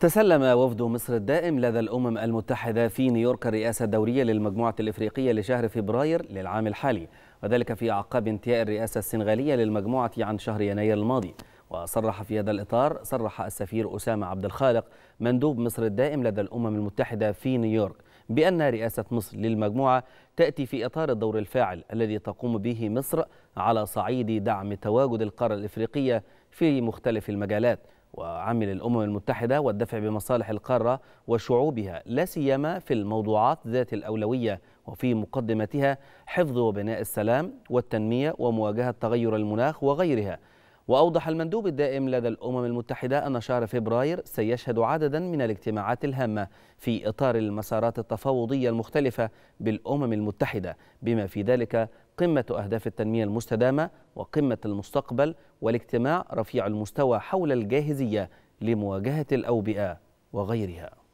تسلم وفد مصر الدائم لدى الأمم المتحدة في نيويورك الرئاسة الدورية للمجموعة الإفريقية لشهر فبراير للعام الحالي وذلك في أعقاب انتهاء الرئاسة السنغالية للمجموعة عن شهر يناير الماضي وصرح في هذا الإطار صرح السفير أسامة عبد الخالق مندوب مصر الدائم لدى الأمم المتحدة في نيويورك بأن رئاسة مصر للمجموعة تأتي في إطار الدور الفاعل الذي تقوم به مصر على صعيد دعم تواجد القارة الإفريقية في مختلف المجالات وعمل الأمم المتحدة والدفع بمصالح القارة وشعوبها لا سيما في الموضوعات ذات الأولوية وفي مقدمتها حفظ وبناء السلام والتنمية ومواجهة تغير المناخ وغيرها وأوضح المندوب الدائم لدى الأمم المتحدة أن شهر فبراير سيشهد عددا من الاجتماعات الهامة في إطار المسارات التفاوضية المختلفة بالأمم المتحدة بما في ذلك قمة أهداف التنمية المستدامة وقمة المستقبل والاجتماع رفيع المستوى حول الجاهزية لمواجهة الأوبئة وغيرها